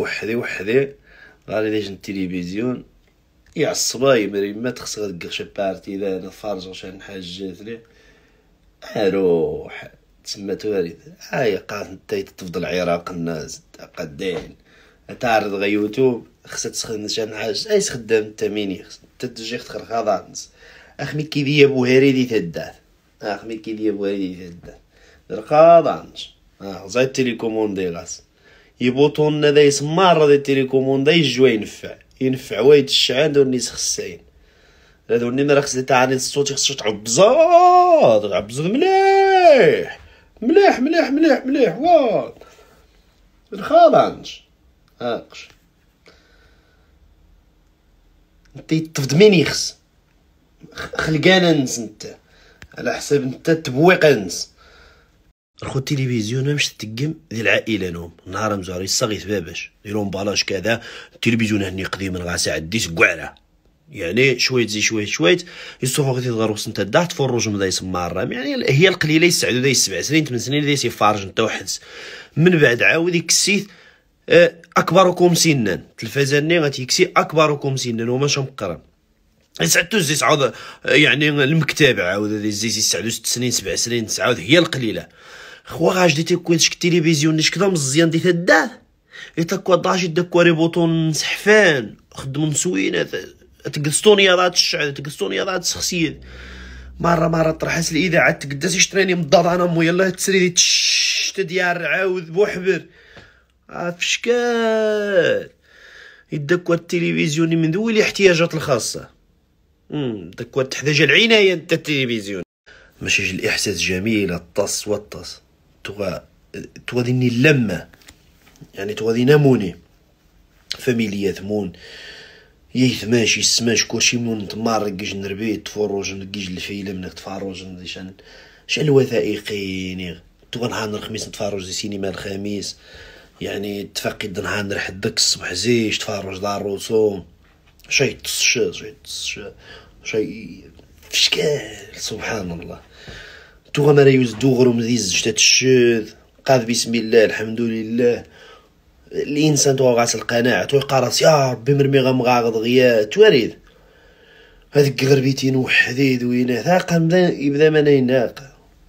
وحدي وحدي غادي ليش التلفزيون الصباي مري ما تخص غير شي بارتي لا انا فارجو شي حاجه لي اروح تسمى توالي هاي قاعد انت تفضل عراق الناس قدين تعرض غي يوتيوب خصها تسخن شي حاجه اي خدام انت ميني خص انت تجي تخر خضانس اخمي كي ديا بوهريدي تدات اخمي كي ديا بوهريدي تدات رقاضانش اه زي كوموندي غاس يبوطون لنا دايس مارة دي تيليكوموندا يجوا ينفع ينفع وايد الشعان دو الناس خساين هادو الناس راه خصني تعاني الصوت خصو تعب بزاد تعب بزاد مليح مليح مليح مليح مليح واد الخالانج اقش انت تفد مين يخس خلقان نس انت على حساب انت تبويق نس ركو التلفزيون مش تتقم ذي العائله نوم نهار مزاري صغي باباش ديرهم بلاش كذا التلفزيون هني قديم غا ساعه ديس يعني شويه زي شويه شويه يصوفو غادي تغرو سنتا الدار تفرج من دايس مرام يعني هي القليله يسعدو دايس سبع سنين ثمان سنين دايس يفارج نتا وحدس من بعد عاود يكسيت آه، اكبركم سنا التلفازه غاتيكسي اكبركم سنا وما مقرن يسعدو الزيت آه، يعني عاود يعني المكتب عاود الزيت يسعدو ست سنين سبع سنين تسعة هي القليله خو غاش ديتي تيكون شك التلفزيون اللي شكدا مزيان دي كوا يتكوا داش يدكوا ري بوطون سحفان خدمو نسوينا تقستوني الشعر تشعل يا راه تسخسيد مره مره طرحت الاذاعه تقداس يشتريني مضاد انا مو يلا تسري تشت ديال عاود بوحبر عفشكال يدكوا التلفزيون من ذوي الاحتياجات الخاصه دكوا تحتاج العنايه انت التلفزيون ماشي الاحساس جميل الطص والطص تغا تغاديني اللمة يعني تغادي ناموني فاميليا ثمون ماشي السماش كلشي مون تمار كيش نربي تفرج كيش الفيلم نتفرج شان شان الوثائقي نيغ تغا نهار الخميس نتفرج دي سينما الخميس يعني تفقد نهار حدك الصبح زيش تفرج دار الرسوم شي تصش شي تصش شي فشكال سبحان الله تو يوز دو دوغر ومديز جتا تشوذ قاد بسم الله الحمد لله الانسان تو غاس القناعة تو راس يا ربي مرمي غمغاغض غيا تواريد هذيك غربيتين وحديد وينا ثاقا يبدا ما ناق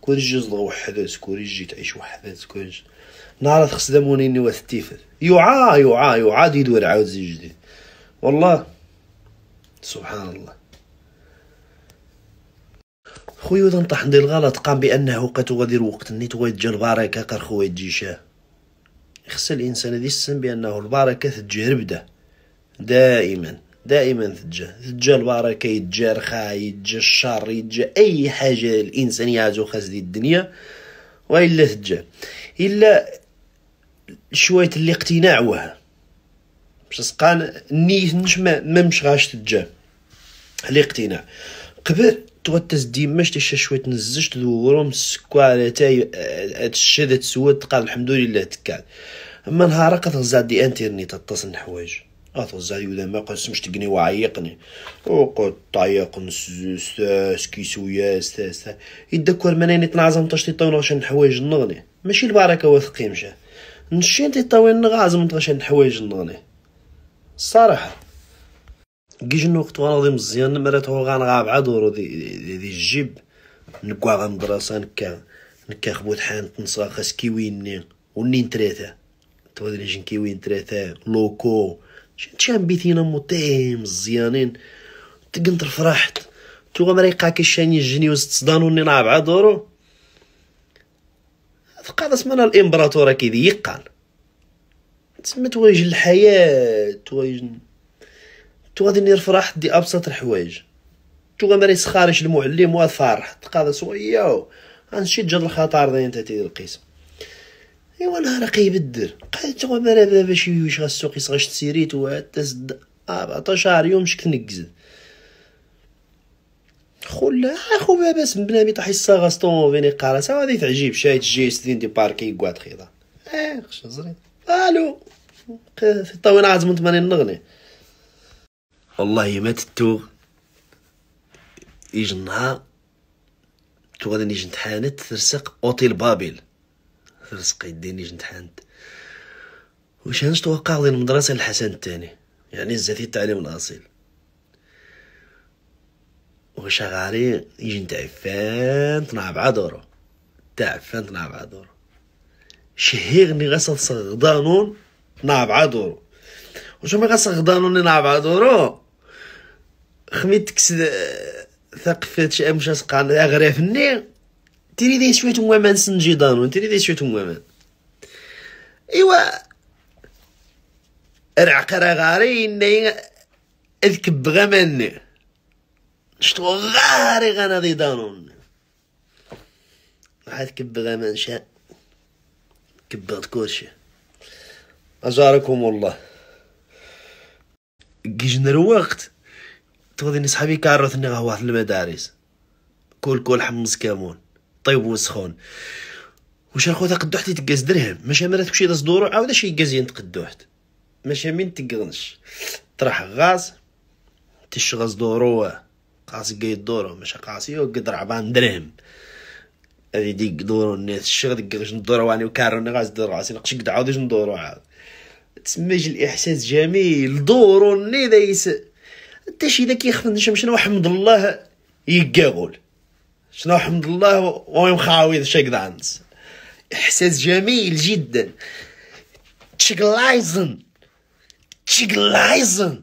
كون جي صدغ وحدات كون جي تعيش وحدات كون نهار تخدموني ني وثتيفت يوعى يوعى يوعى يدور عاود زي جديد والله سبحان الله خويا اذا نطح ندير الغلط قام بانه كتغادر وقت نيت ويتجا البركه قر خويا شاه خص الانسان هذا السن بانه البركه تجي ربدا دائما دائما تجا تجا البركه يتجا الرخاء يتجا الشر يتجا اي حاجه الانسان يعزو خاص دي الدنيا والا تجا الا شويه اللي اقتناع وها باش سقان نيت نش ما مش غاش تتجا الاقتناع قبل تغد ديما مش تشا شوية نزج تدورهم تسكوا على تاي تشد تسود تقال الحمد لله تكال اما نهار قد زاد دي انترنيت اتصل حوايج اثر آه، زاد يودا ما قلت مش تقني وعيقني وقد طايق نساس تاس إذا يدكور منين تنعزم تشتي طون عشان حوايج نغني ماشي البركة وثقي مشا نشين تطوي نغازم تغشن حوايج نغني صراحه كيش نوقت غناضي مزيان مرات هو غنغابعة دورو دي, دي, دي الجيب نكوا غمدرسة نكا نكا خبوت حان تنصا خاس كيويني ونين تريتا تبغي نجي كيوين تريتا لوكو شان بيتينا موتي مزيانين تقنت الفرحت تو غمريقا كيشاني الجني وزت صدانوني نابعة دورو فقاد اسمنا الامبراطورة كي يقال تسمى تواجه الحياة تواجه تو غادي ندير فرح دي ابسط الحوايج تو غادي خارج المعلم فرح تقاضى سويو غنمشي جا الخطر ديال انت تدير القسم ايوا نهار قالت تو غمرة بابا شي واش غاسوق يسغاش تسيريت وحتى سد 14 يوم شك تنقزد خولا اخو بابا سم بنامي طاح يصاغا ستونفيني قارسا غادي تعجيب شايت جي دين دي باركي كواد خيضه اه خش زري الو في الطاوله عزمت ماني نغني والله ما تتوغ يجي النهار تو غادي نيجي نتحانت ترسق اوتيل بابل ترسق يدي نيجي نتحانت واش انا نتوقع غادي المدرسه الحسن الثاني يعني الزاتي التعليم الاصيل واش غاري يجي نتعفان تنعب دورو تعفان تنعب دورو شهيغني غاسل صغدانون تنعب دورو واش ما غاصل غدانون نلعب دورو خميت تكسد ثقفت شي امشا سقان اغرافني تيري دي شويه موامان سنجي دانو تيري دي شويه موامان ايوا العقرا غاري اني اذكب غمني شتو غاري غانا دي دانون واحد كب غمان شاء كبغت كلشي اجاركم الله كيجنر وقت تغذي صحابي كعرت نغه واحد المدارس كل كل حمص كامون طيب وسخون وش الخوت قدوحتي تقز درهم ماشي مرات كشي تصدورو دورو عاود شي قازين تقدوحت ماشي مين تقرنش طرح غاز تش غاز دورو قاس قايد دورو ماشي قاسي وقد رعبان درهم هذه دي دورو الناس الشغل قغش ندورو واني وكارو نغاز دورو عاسي نقش قد عاود ندورو عاود تسميج الاحساس جميل دورو ني دايس حتى شي الا كيخفض الشمس شنو حمد الله يكاغول شنو حمد الله ويمخاويض شيك دانس احساس جميل جدا تشيكلايزن تشيكلايزن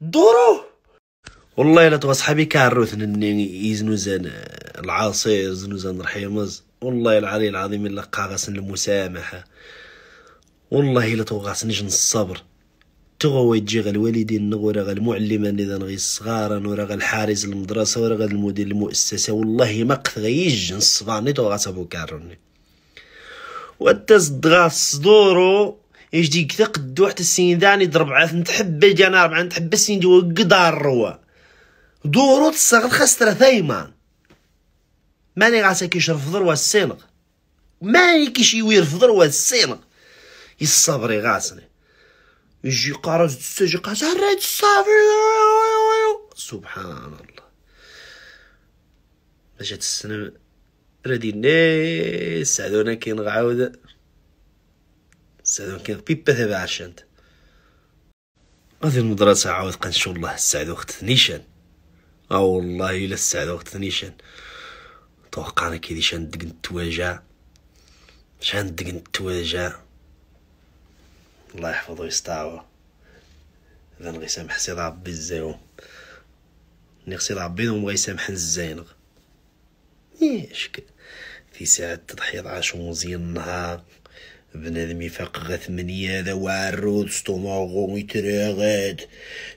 دورو والله الا تو صحابي كعروثن اني يزنوزان العاصير زان رحيمز والله العلي العظيم الا قاغسن المسامحه والله الا غاسنيش الصبر تغو يجي غا الوالدين ورا المعلمة إذا نغي الصغار ورا الحارس المدرسة ورا المدير المؤسسة والله ما قت غيج نصباني تو غاتبو كاروني واتاز دغا صدورو ايش ديك قدو حتى السين ذاني ضرب عاد نتحب جانا ربعا نتحب السين جوا قدار روا دورو تصغر خاص ترى ماني غاسا كيشرف ضروا السينغ ماني كيشي يرفض ضروا السينغ يصبري غاسني يجي قرص السجي قرص الريد الصافي سبحان الله باش هاد السنة رادي الناس سعدونا كي عاود سعدونا كاين بيبا تابع عشانت غادي المدرسة عاود قنشو الله السعد وقت نيشان او آه والله الا السعد وقت نيشان توقعنا كي ديشان دقن التواجع شان دقن التواجع الله يحفظه ويستعوه اذا سامح سيد ربي الزاوم ني سيد ربي دوم غيسامحن الزاينغ ايه شكل في ساعة تضحية عاش مزيان النهار بنادم يفاق غا ثمانية ذا وعرود ستوماغو يتراغد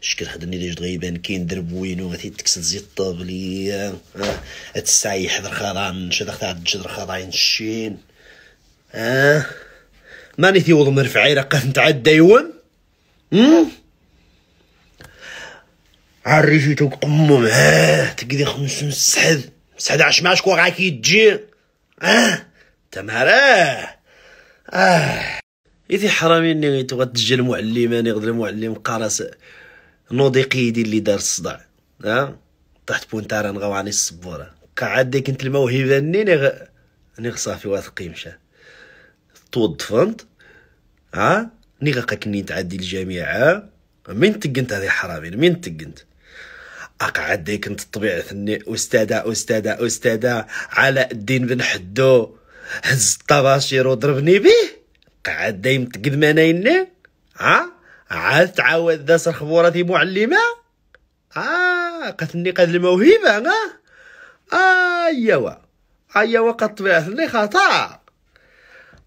شكل لي ليش غيبان كاين درب وينو غادي تكسل زيت الطابلية اه هاد الساعة يحضر خضان شدخت تاع جدر خضاين الشين اه ماني تيوض مرفعي رقف نتاع عريشي توك قمو معاه تقدي خمس سحد سحد عش مع شكون غاكي تجي اه تماراه اه ايتي حرامي اني غيتو غتجي المعلم اني غدا المعلم قارس نوضي قيدي اللي دار الصداع اه طحت بونتارا عني الصبوره كعاد ديك انت الموهبه ني نغ صافي واثقي مشات توظفنت ها ني غاكني تعدي الجامعه من تقنت هذه حرامين من تقنت اقعد ديك انت الطبيعه ثني استاذه استاذه استاذه علاء الدين بن حدو هز الطباشير وضربني به قعد دايم تقد مناينا ها عاد تعاود ذا صرخبورتي معلمه اه قتلني قد الموهبه ها آه، ايوا ايوا قد طبيعه ثني خطا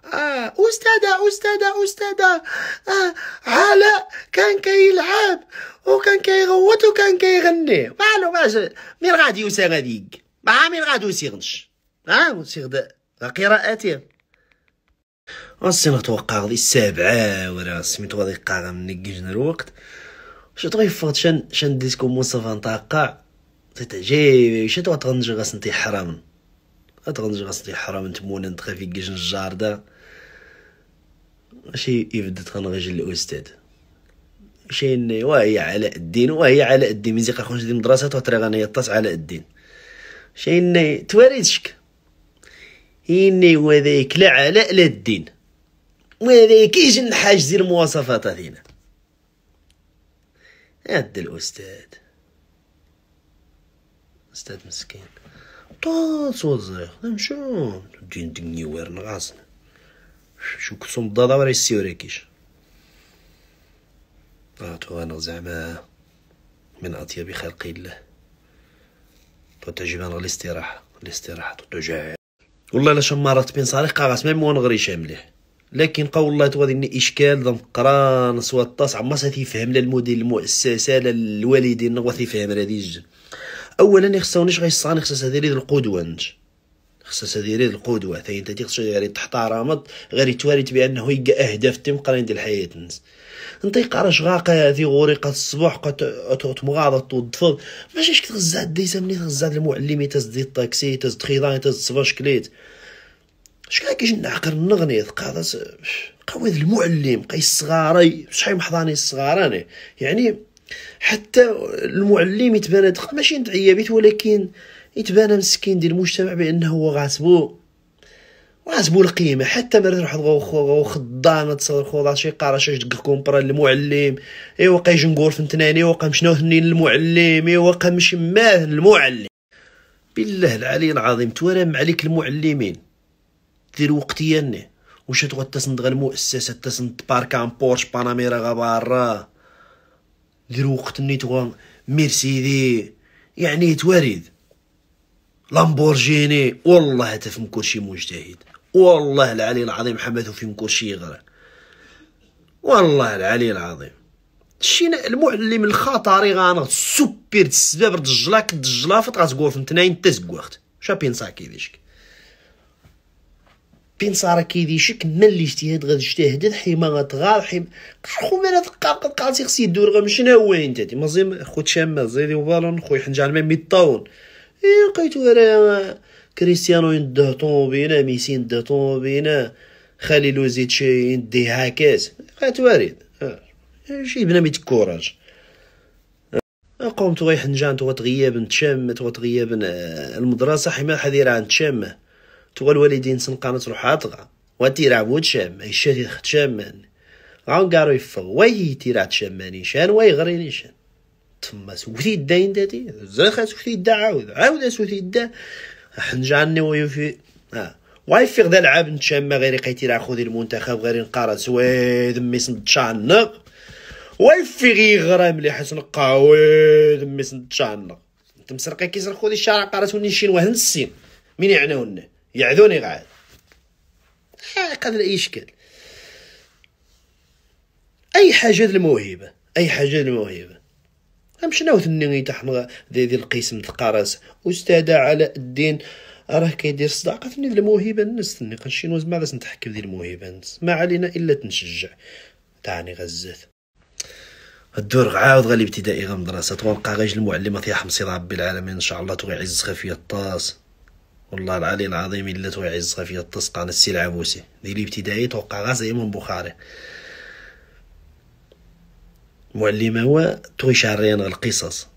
آه أستاذة أستاذة أستاذة آه علاء كان كيلعب وكان كيغوت وكان كيغني معلو باش مين غادي يوسر هذيك مع مين غادي يسيغنش ها وسيغد قراءاتي أصي توقع غادي السابعة ورا سميتو غادي يقع مني كيجن الوقت شو تغي فوت شان شان ديسكو مصطفى نتاقع تتعجب شو غتغنج غاس نتي حرام غتغنج غاس نتي حرام نتمونا نتخافي كيجن الجاردة ماشي يبدت غنغجل الاستاذ مشينا وهي علاء الدين وهي علاء الدين مزيق اخونا ديال المدرسه توتري طاس علاء الدين مشينا تواريتشك إني وذيك لا علاء لا الدين وذيك يجن حاج ديال المواصفات هذينا هذا الاستاذ استاذ مسكين طاس وزيخ نمشون دين دنيا وير شو سم ضادا ورا السيوريكيش راتو آه، انا زعما من اطيب خلق الله وتجب انا الاستراحه الاستراحه تجاعل والله لاش مرات بين صالح قاغاس ميم وان غريش مليح لكن قول الله توالي ني اشكال ضم قران سوا الطاس عمر تيفهم لا المدير المؤسسه لا الوالدين غوا تيفهم هذه اولا خصونيش غيصاني خصها ديري القدوه نج خصها تديري القدوه حتى انت خصو غير تحترمت غير يتواريت بانه يلقى اهداف تم قرين ديال الحياه الناس انت قراش غاقة هذه غريقة الصباح مغاضة توضفض ماشي شكت غزات ديسا مني المعلم المعلمي دي الطاكسي تزد خيضاني تزد صباح شكليت شكون كيجي نعقر النغني قاضة قوي المعلم قاي الصغاري شحال محضاني الصغاراني يعني حتى المعلم يتبان ماشي نتعيا بيت ولكن يتبان مسكين ديال المجتمع بانه هو غاسبو غاسبو القيمه حتى مرات واحد خضان تصور خو شي قاره شاش كومبرا إيه، إيه، للمعلم ايوا قايج نقول فنتنان ايوا قمشناو ثنين للمعلم ايوا مشي ماه المعلم بالله العلي العظيم توارم عليك المعلمين دير وقتيا واش تغوت تسند غير المؤسسه تسند ان بورش باناميرا غبارة دير وقت ني تبغى ميرسيدي يعني توارد لامبورجيني والله تفهم كلشي مجتهد والله العلي العظيم حماده فيهم كلشي يغرى والله العلي العظيم شي المعلم الخطري غانغ سوبر السباب دجلاك دجلافط غتقول في تناين حتى زكوخت شا بينصا كيديشك بينصا راه كيديشك ما الاجتهاد غتجتهد حيما غتغار حيما خو مالا تقار قد قاتي خصي يدور غمشنا وين تاتي مازيم خوت شام مازيلي وبالون خويا حنجان ما ميطاون اي لقيتو راه كريستيانو ينده طوموبيله ميسي ينده طوموبيله خالي وزيد شي يديها كاس وارد آه. شي بنا قومت قمت حنجان توا تغياب نتشام توا تغياب المدرسه حما حذير عن تشام توا الوالدين سنقانة تروح عطغة وتيرعبو تشام يشاتي تشام غا قارو يفو وي تيرع تشام شان وي غريني شان تما سوتي يدا ينداتي زرخا سوتي يدا عاود عاود سوتي يدا حنجعني ويفي اه واي في غدا لعاب نتشامى غير لقيتي راه خودي المنتخب غير نقارا سويد ميس نتشانق واي في غي غرام لي حسن قاويد ميس نتشانق كي كيسرق خودي الشارع قاراتوني شين وهن السين مين يعنون يعذوني قاعد قدر اي شكل اي حاجه الموهبه اي حاجه الموهبه وثني ثني تحم ذي ذي القسم تقارس استاذ علاء الدين راه كيدير صداقه ثني ذي الموهبه نس ثني قنشينو زعما لازم نتحكم ذي الموهبه نس ما علينا الا تنشجع تعني غزات الدور عاود غالي ابتدائي غا مدرسة تغنقى غاج المعلمة تيحمصي ربي العالمين ان شاء الله عز خفية الطاس والله العلي العظيم الا عز خفية الطاس قانا السي العبوسي ديال الابتدائي توقع غا زي من بخاري معلمة هو تغي شعريان غا القصص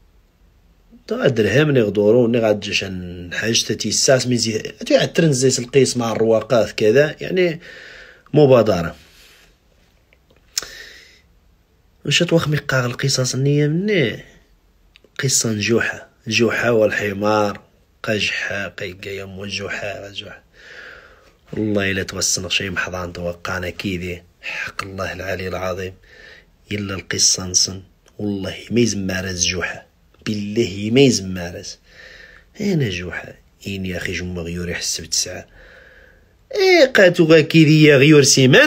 الدرهم لي غدورو ني شان حاج تاتي الساس من زيد تعترن زيت القيس مع الرواقات كذا يعني مبادرة واش توخ ميقا القصص النية مني قصة نجوحة جوحة والحمار قجحة يا مو جوحة جوحة والله الا توسنا شي محضان توقعنا كيدي حق الله العلي العظيم يلا القصه نصن والله ما يزمارات جوحه بالله ما يزمارات انا جوحه يا اخي جمع غيور يحسب تسعه ايه قاتو غاكي غيور سيمان